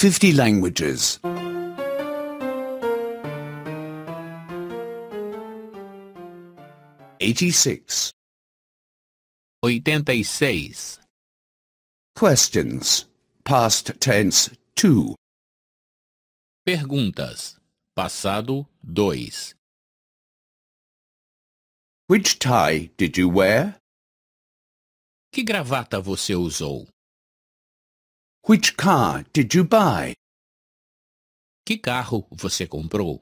50 languages. Eighty-six. Oitenta y Questions. Past tense 2. Perguntas. Passado dois. Which tie did you wear? Que gravata você usou? Which car did you buy? Que carro você comprou?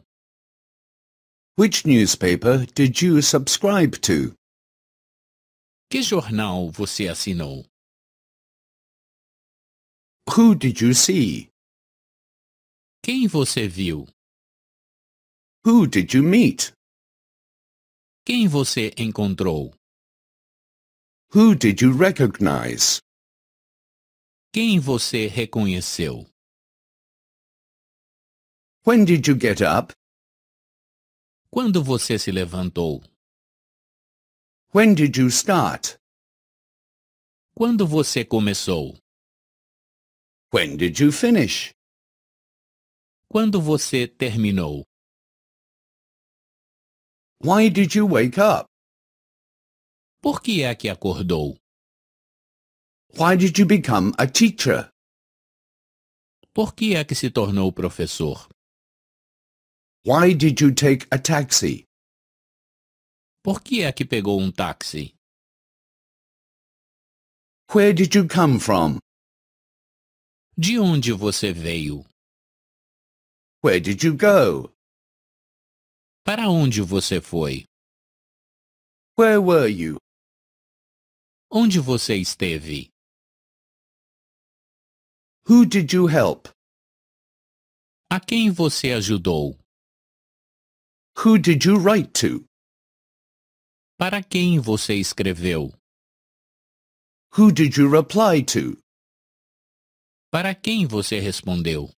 Which newspaper did you subscribe to? Que jornal você assinou? Who did you see? Quem você viu? Who did you meet? Quem você encontrou? Who did you recognize? Quem você reconheceu? When did you get up? Quando você se levantou? When did you start? Quando você começou? When did you finish? Quando você terminou? Why did you wake up? Por que é que acordou? Why did you become a teacher? Por que é que se tornou professor? Why did you take a taxi? Por que é que pegou um táxi? Where did you come from? De onde você veio? Where did you go? Para onde você foi? Where were you? Onde você esteve? Who did you help? A quem você ajudou? Who did you write to? Para quem você escreveu? Who did you reply to? Para quem você respondeu?